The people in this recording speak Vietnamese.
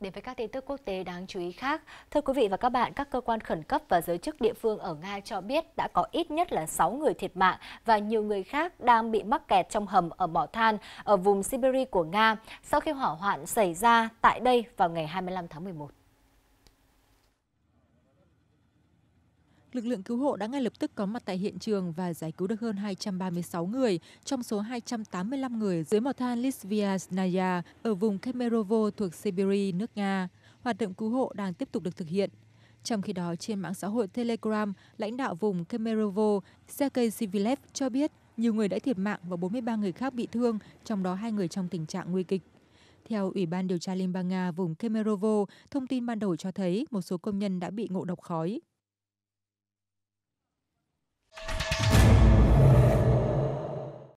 Đến với các tin tức quốc tế đáng chú ý khác, thưa quý vị và các bạn, các cơ quan khẩn cấp và giới chức địa phương ở Nga cho biết đã có ít nhất là 6 người thiệt mạng và nhiều người khác đang bị mắc kẹt trong hầm ở mỏ than ở vùng Siberia của Nga sau khi hỏa hoạn xảy ra tại đây vào ngày 25 tháng 11. Lực lượng cứu hộ đã ngay lập tức có mặt tại hiện trường và giải cứu được hơn 236 người, trong số 285 người dưới mỏ than Lisvyasnaya ở vùng Kemerovo thuộc Siberia, nước Nga. Hoạt động cứu hộ đang tiếp tục được thực hiện. Trong khi đó, trên mạng xã hội Telegram, lãnh đạo vùng Kemerovo Sergei Sivilev cho biết nhiều người đã thiệt mạng và 43 người khác bị thương, trong đó hai người trong tình trạng nguy kịch. Theo Ủy ban điều tra Liên bang Nga vùng Kemerovo, thông tin ban đầu cho thấy một số công nhân đã bị ngộ độc khói.